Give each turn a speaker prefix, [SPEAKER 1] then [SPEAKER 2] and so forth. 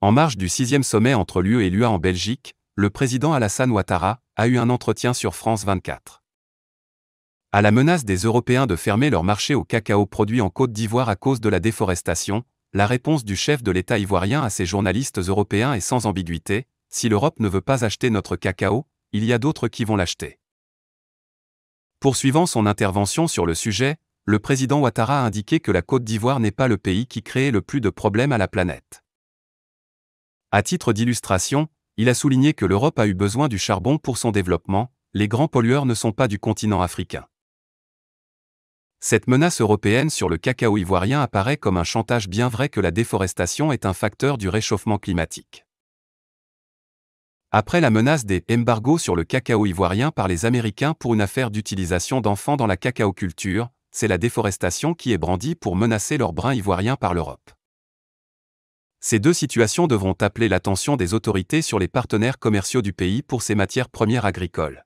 [SPEAKER 1] En marge du sixième sommet entre l'UE et l'UA en Belgique, le président Alassane Ouattara a eu un entretien sur France 24. À la menace des Européens de fermer leur marché au cacao produit en Côte d'Ivoire à cause de la déforestation, la réponse du chef de l'État ivoirien à ses journalistes européens est sans ambiguïté, si l'Europe ne veut pas acheter notre cacao, il y a d'autres qui vont l'acheter. Poursuivant son intervention sur le sujet, le président Ouattara a indiqué que la Côte d'Ivoire n'est pas le pays qui crée le plus de problèmes à la planète. À titre d'illustration, il a souligné que l'Europe a eu besoin du charbon pour son développement, les grands pollueurs ne sont pas du continent africain. Cette menace européenne sur le cacao ivoirien apparaît comme un chantage bien vrai que la déforestation est un facteur du réchauffement climatique. Après la menace des embargos sur le cacao ivoirien par les Américains pour une affaire d'utilisation d'enfants dans la cacao-culture, c'est la déforestation qui est brandie pour menacer leurs brins ivoiriens par l'Europe. Ces deux situations devront appeler l'attention des autorités sur les partenaires commerciaux du pays pour ces matières premières agricoles.